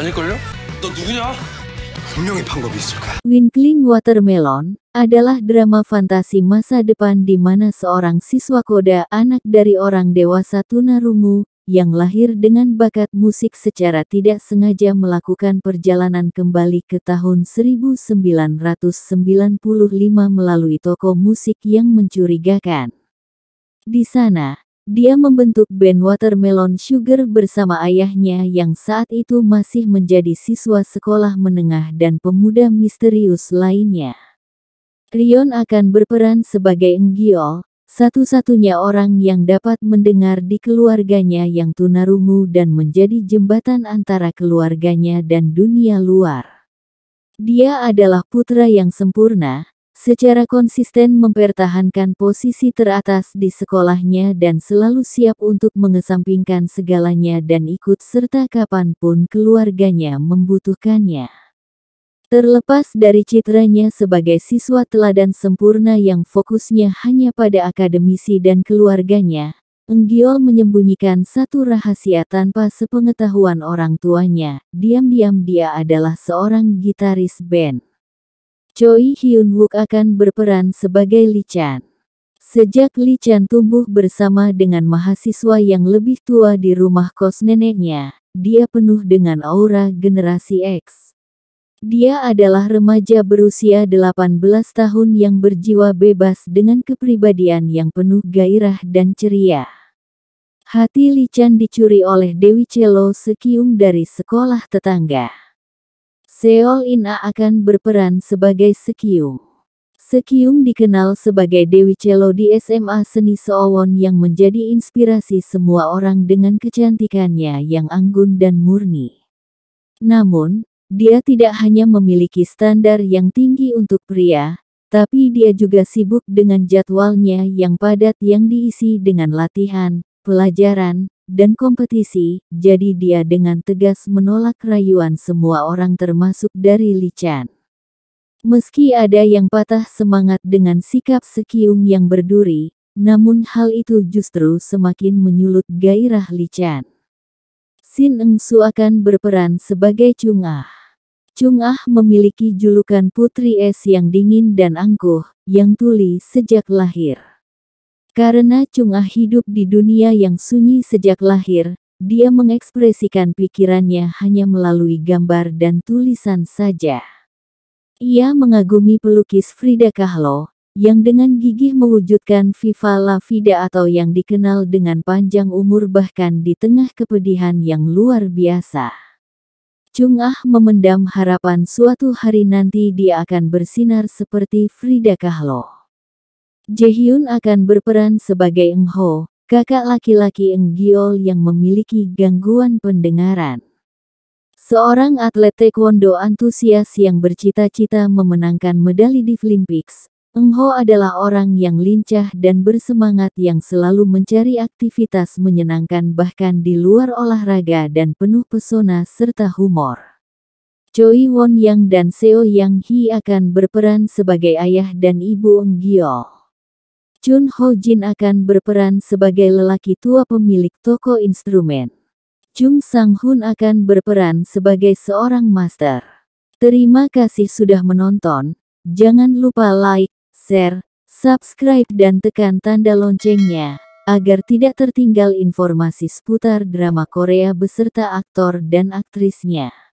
아닐걸요? 너 누구냐? 분명히 방법이 있을 거야. Winkling Watermelon adalah drama fantasi masa depan di mana seorang siswa koda anak dari orang dewasa tunarungu yang lahir dengan bakat musik secara tidak sengaja melakukan perjalanan kembali ke tahun 1995 melalui toko musik yang mencurigakan. Di sana, dia membentuk band Watermelon Sugar bersama ayahnya yang saat itu masih menjadi siswa sekolah menengah dan pemuda misterius lainnya. Rion akan berperan sebagai Enggiol, satu-satunya orang yang dapat mendengar di keluarganya yang tunarungu dan menjadi jembatan antara keluarganya dan dunia luar. Dia adalah putra yang sempurna, secara konsisten mempertahankan posisi teratas di sekolahnya dan selalu siap untuk mengesampingkan segalanya dan ikut serta kapanpun keluarganya membutuhkannya. Terlepas dari citranya sebagai siswa teladan sempurna yang fokusnya hanya pada akademisi dan keluarganya, Enggiol menyembunyikan satu rahasia tanpa sepengetahuan orang tuanya, diam-diam dia adalah seorang gitaris band. Choi Hyun Wook akan berperan sebagai Lee Chan. Sejak Lee Chan tumbuh bersama dengan mahasiswa yang lebih tua di rumah kos neneknya, dia penuh dengan aura generasi X. Dia adalah remaja berusia 18 tahun yang berjiwa bebas dengan kepribadian yang penuh gairah dan ceria. Hati Lee Chan dicuri oleh Dewi Celo Sekiung dari sekolah tetangga. Seol Ina akan berperan sebagai Sekiung. Sekiung dikenal sebagai Dewi Cello di SMA Seni Soowon yang menjadi inspirasi semua orang dengan kecantikannya yang anggun dan murni. Namun, dia tidak hanya memiliki standar yang tinggi untuk pria, tapi dia juga sibuk dengan jadwalnya yang padat yang diisi dengan latihan, pelajaran, dan kompetisi, jadi dia dengan tegas menolak rayuan semua orang termasuk dari Li Chan. Meski ada yang patah semangat dengan sikap Sekiung yang berduri, namun hal itu justru semakin menyulut gairah Li Chan. Sin Eng Su akan berperan sebagai Chung Ah. Chung Ah memiliki julukan Putri Es yang dingin dan angkuh, yang tuli sejak lahir. Karena Chung Ah hidup di dunia yang sunyi sejak lahir, dia mengekspresikan pikirannya hanya melalui gambar dan tulisan saja. Ia mengagumi pelukis Frida Kahlo, yang dengan gigih mewujudkan Viva la Vida atau yang dikenal dengan panjang umur bahkan di tengah kepedihan yang luar biasa. Chung Ah memendam harapan suatu hari nanti dia akan bersinar seperti Frida Kahlo. Jaehyun akan berperan sebagai Eng Ho, kakak laki-laki Eng Giol yang memiliki gangguan pendengaran. Seorang atlet taekwondo antusias yang bercita-cita memenangkan medali di Olympics, Eng Ho adalah orang yang lincah dan bersemangat yang selalu mencari aktivitas menyenangkan bahkan di luar olahraga dan penuh pesona serta humor. Choi Won Yang dan Seo Yang Hee akan berperan sebagai ayah dan ibu Eng Giol. Chun Ho Jin akan berperan sebagai lelaki tua pemilik toko instrumen. Jung Sang Hun akan berperan sebagai seorang master. Terima kasih sudah menonton. Jangan lupa like, share, subscribe dan tekan tanda loncengnya agar tidak tertinggal informasi seputar drama Korea beserta aktor dan aktrisnya.